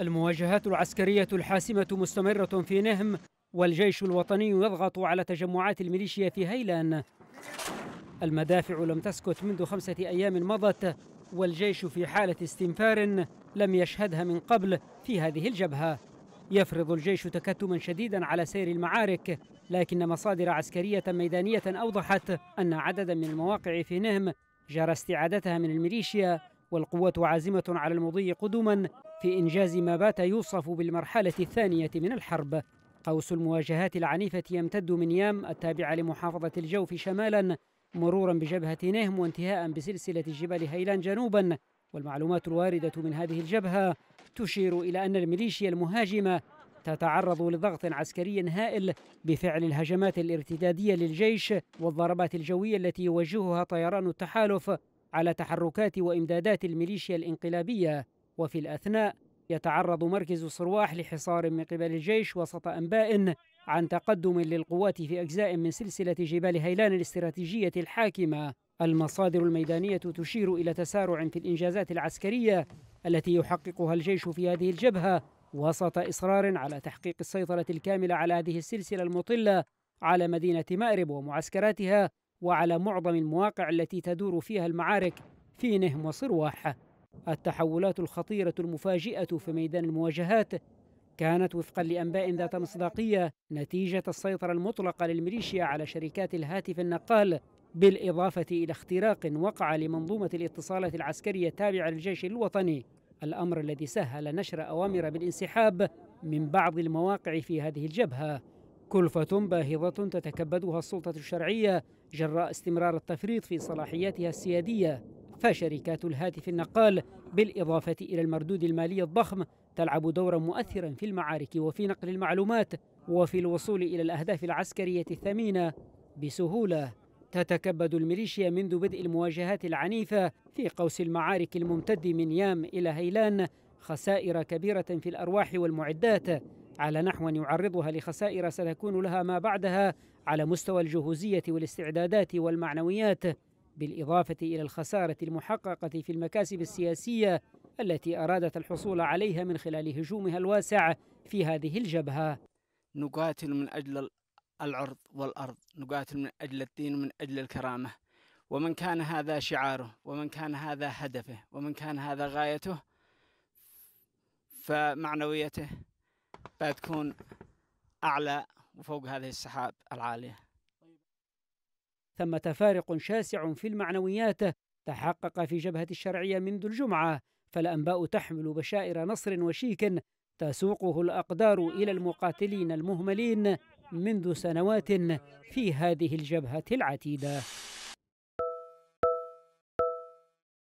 المواجهات العسكرية الحاسمة مستمرة في نهم والجيش الوطني يضغط على تجمعات الميليشيا في هيلان المدافع لم تسكت منذ خمسة أيام مضت والجيش في حالة استنفار لم يشهدها من قبل في هذه الجبهة يفرض الجيش تكتما شديدا على سير المعارك لكن مصادر عسكرية ميدانية أوضحت أن عددا من المواقع في نهم جرى استعادتها من الميليشيا والقوات عازمة على المضي قدما في إنجاز ما بات يوصف بالمرحلة الثانية من الحرب قوس المواجهات العنيفة يمتد من يام التابعة لمحافظة الجوف شمالا مرورا بجبهة نهم وانتهاء بسلسلة جبال هيلان جنوبا والمعلومات الواردة من هذه الجبهة تشير إلى أن الميليشيا المهاجمة تتعرض لضغط عسكري هائل بفعل الهجمات الارتدادية للجيش والضربات الجوية التي يوجهها طيران التحالف على تحركات وإمدادات الميليشيا الانقلابية وفي الأثناء يتعرض مركز صرواح لحصار من قبل الجيش وسط أنباء عن تقدم للقوات في أجزاء من سلسلة جبال هيلان الاستراتيجية الحاكمة المصادر الميدانية تشير إلى تسارع في الإنجازات العسكرية التي يحققها الجيش في هذه الجبهة وسط إصرار على تحقيق السيطرة الكاملة على هذه السلسلة المطلة على مدينة مأرب ومعسكراتها وعلى معظم المواقع التي تدور فيها المعارك في نهم وصرواح التحولات الخطيرة المفاجئة في ميدان المواجهات كانت وفقا لأنباء ذات مصداقية نتيجة السيطرة المطلقة للميليشيا على شركات الهاتف النقال بالإضافة إلى اختراق وقع لمنظومة الاتصالات العسكرية التابعة للجيش الوطني الأمر الذي سهل نشر أوامر بالانسحاب من بعض المواقع في هذه الجبهة كلفة باهظة تتكبدها السلطة الشرعية جراء استمرار التفريط في صلاحياتها السيادية فشركات الهاتف النقال بالإضافة إلى المردود المالي الضخم تلعب دورا مؤثرا في المعارك وفي نقل المعلومات وفي الوصول إلى الأهداف العسكرية الثمينة بسهولة تتكبد الميليشيا منذ بدء المواجهات العنيفة في قوس المعارك الممتد من يام إلى هيلان خسائر كبيرة في الأرواح والمعدات على نحو يعرضها لخسائر ستكون لها ما بعدها على مستوى الجهوزية والاستعدادات والمعنويات بالإضافة إلى الخسارة المحققة في المكاسب السياسية التي أرادت الحصول عليها من خلال هجومها الواسع في هذه الجبهة نقاتل من أجل العرض والأرض نقاتل من أجل الدين من أجل الكرامة ومن كان هذا شعاره ومن كان هذا هدفه ومن كان هذا غايته فمعنويته بتكون أعلى وفوق هذه السحاب العالية ثمة فارق شاسع في المعنويات تحقق في جبهة الشرعية منذ الجمعة فالأنباء تحمل بشائر نصر وشيك تسوقه الأقدار إلى المقاتلين المهملين منذ سنوات في هذه الجبهة العتيدة